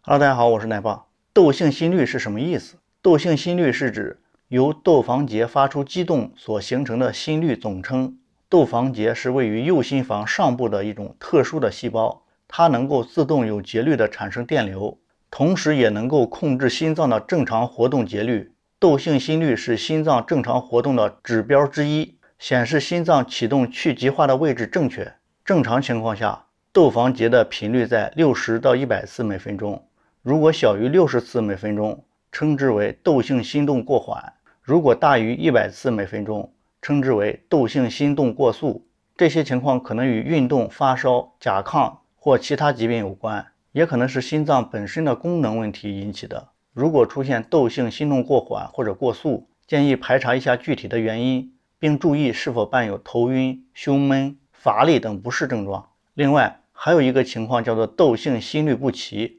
哈喽，大家好，我是奶爸。窦性心律是什么意思？窦性心律是指由窦房结发出激动所形成的心律总称。窦房结是位于右心房上部的一种特殊的细胞，它能够自动有节律的产生电流，同时也能够控制心脏的正常活动节律。窦性心律是心脏正常活动的指标之一，显示心脏启动去极化的位置正确。正常情况下，窦房结的频率在六十到一百次每分钟。如果小于六十次每分钟，称之为窦性心动过缓；如果大于一百次每分钟，称之为窦性心动过速。这些情况可能与运动、发烧、甲亢或其他疾病有关，也可能是心脏本身的功能问题引起的。如果出现窦性心动过缓或者过速，建议排查一下具体的原因，并注意是否伴有头晕、胸闷、乏力等不适症状。另外，还有一个情况叫做窦性心律不齐。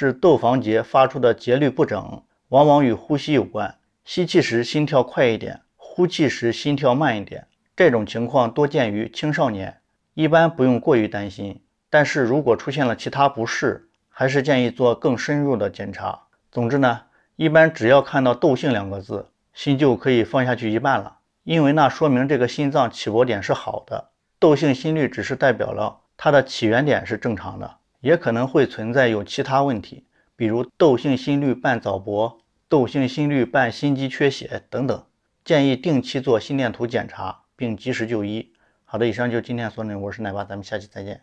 是窦房结发出的节律不整，往往与呼吸有关。吸气时心跳快一点，呼气时心跳慢一点。这种情况多见于青少年，一般不用过于担心。但是如果出现了其他不适，还是建议做更深入的检查。总之呢，一般只要看到窦性两个字，心就可以放下去一半了，因为那说明这个心脏起搏点是好的。窦性心律只是代表了它的起源点是正常的。也可能会存在有其他问题，比如窦性心律伴早搏、窦性心律伴心肌缺血等等，建议定期做心电图检查，并及时就医。好的，以上就是今天所内容，我是奶爸，咱们下期再见。